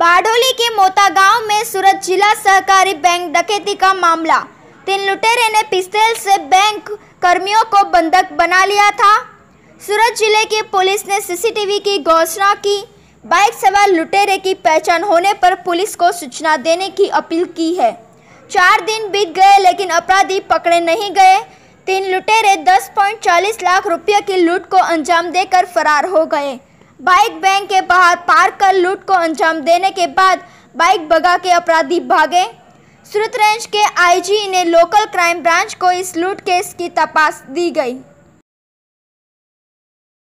बारडोली के मोता गांव में सूरत जिला सहकारी बैंक डकैती का मामला तीन लुटेरे ने पिस्तेल से बैंक कर्मियों को बंधक बना लिया था सूरत जिले की पुलिस ने सीसीटीवी की घोषणा की बाइक सवार लुटेरे की पहचान होने पर पुलिस को सूचना देने की अपील की है चार दिन बीत गए लेकिन अपराधी पकड़े नहीं गए तीन लुटेरे 10.40 लाख रुपये की लूट को अंजाम देकर फरार हो गए बाइक बैंक के बाहर पार्क कर लूट को अंजाम देने के बाद बाइक भगा के अपराधी भागे सूरत रेंज के आईजी ने लोकल क्राइम ब्रांच को इस लूट केस की तपास दी गई